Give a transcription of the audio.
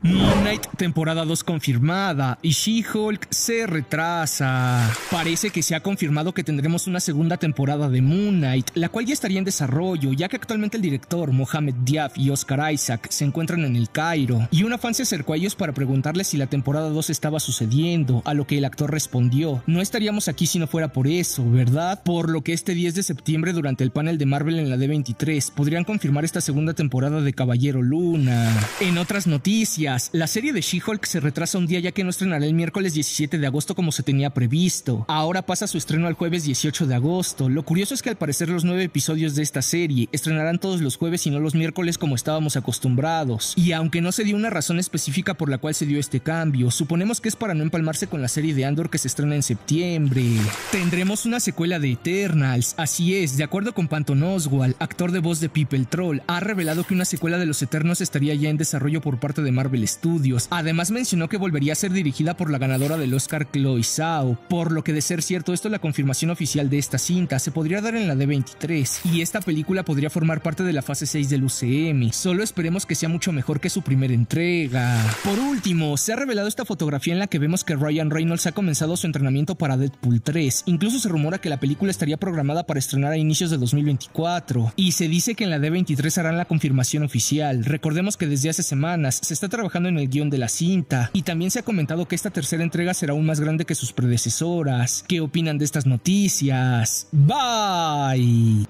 Moon Knight temporada 2 confirmada y She-Hulk se retrasa. Parece que se ha confirmado que tendremos una segunda temporada de Moon Knight, la cual ya estaría en desarrollo, ya que actualmente el director Mohamed Diaf y Oscar Isaac se encuentran en el Cairo, y una fan se acercó a ellos para preguntarle si la temporada 2 estaba sucediendo, a lo que el actor respondió, no estaríamos aquí si no fuera por eso, ¿verdad? Por lo que este 10 de septiembre durante el panel de Marvel en la D23 podrían confirmar esta segunda temporada de Caballero Luna. En otras noticias, la serie de She-Hulk se retrasa un día ya que no estrenará el miércoles 17 de agosto como se tenía previsto. Ahora pasa su estreno al jueves 18 de agosto. Lo curioso es que al parecer los nueve episodios de esta serie estrenarán todos los jueves y no los miércoles como estábamos acostumbrados. Y aunque no se dio una razón específica por la cual se dio este cambio, suponemos que es para no empalmarse con la serie de Andor que se estrena en septiembre. Tendremos una secuela de Eternals, así es, de acuerdo con Panton Oswald, actor de voz de People Troll, ha revelado que una secuela de los Eternos estaría ya en desarrollo por parte de Marvel estudios. Además mencionó que volvería a ser dirigida por la ganadora del Oscar Chloe Zhao, por lo que de ser cierto esto la confirmación oficial de esta cinta se podría dar en la D23 y esta película podría formar parte de la fase 6 del UCM. Solo esperemos que sea mucho mejor que su primera entrega. Por último, se ha revelado esta fotografía en la que vemos que Ryan Reynolds ha comenzado su entrenamiento para Deadpool 3. Incluso se rumora que la película estaría programada para estrenar a inicios de 2024 y se dice que en la D23 harán la confirmación oficial. Recordemos que desde hace semanas se está trabajando en el guión de la cinta y también se ha comentado que esta tercera entrega será aún más grande que sus predecesoras. ¿Qué opinan de estas noticias? Bye.